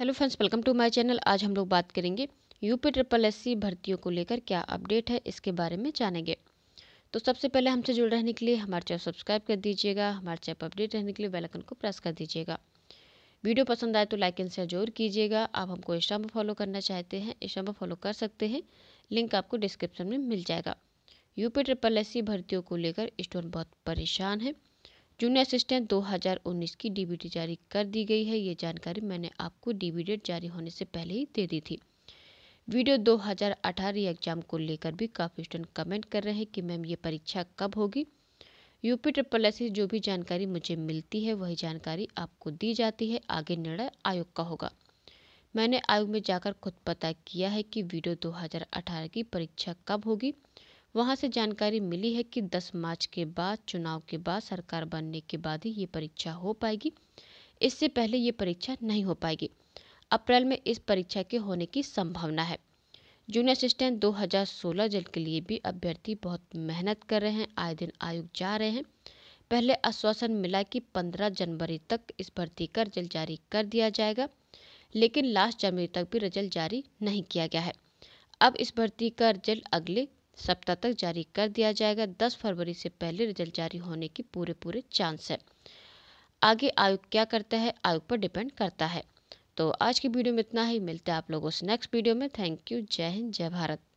hello friends welcome to my channel आज हम लोग बात करेंगे यूपी ट्रिपल एस सी भर्तियों को लेकर क्या अपडेट है इसके बारे में जानेंगे तो सबसे पहले हमसे जुड़ रहने के लिए हमारे चैनल सब्सक्राइब कर दीजिएगा हमारे चैनल अपडेट रहने के लिए बेलाइकन को प्रेस कर दीजिएगा वीडियो पसंद आए तो लाइक एंड शेयर जरूर कीजिएगा आप हमको इंस्टा पर फॉलो करना चाहते हैं इंस्टा पर फॉलो कर सकते हैं लिंक आपको डिस्क्रिप्शन में मिल जाएगा यूपी ट्रिपल एस भर्तियों को लेकर स्टूडेंट बहुत परेशान है जूनियर असिस्टेंट 2019 की डीबीटी जारी कर दी गई है ये जानकारी मैंने आपको डीबी डेट जारी होने से पहले ही दे दी थी वीडियो 2018 एग्जाम को लेकर भी काफ़ी स्टूडेंट कमेंट कर रहे हैं कि मैम ये परीक्षा कब होगी यूपी ट्रिपल एस जो भी जानकारी मुझे मिलती है वही जानकारी आपको दी जाती है आगे निर्णय आयोग का होगा मैंने आयोग में जाकर खुद पता किया है कि वीडियो 2018 की परीक्षा कब होगी वहाँ से जानकारी मिली है कि 10 मार्च के बाद चुनाव के बाद सरकार बनने के बाद ही ये परीक्षा हो पाएगी इससे पहले ये परीक्षा नहीं हो पाएगी अप्रैल में इस परीक्षा के होने की संभावना है जूनियर असिस्टेंट 2016 जल के लिए भी अभ्यर्थी बहुत मेहनत कर रहे हैं आए दिन आयोग जा रहे हैं पहले आश्वासन मिला कि 15 जनवरी तक इस भर्ती का रिजल्ट जारी कर दिया जाएगा लेकिन लास्ट जनवरी तक भी रिजल्ट जारी नहीं किया गया है अब इस भर्ती का रिजल्ट अगले सप्ताह तक जारी कर दिया जाएगा दस फरवरी से पहले रिजल्ट जारी होने की पूरे पूरे चांस है आगे आयोग क्या करता है आयोग पर डिपेंड करता है तो आज की वीडियो में इतना ही मिलता है आप लोगों से नेक्स्ट वीडियो में थैंक यू जय हिंद जय भारत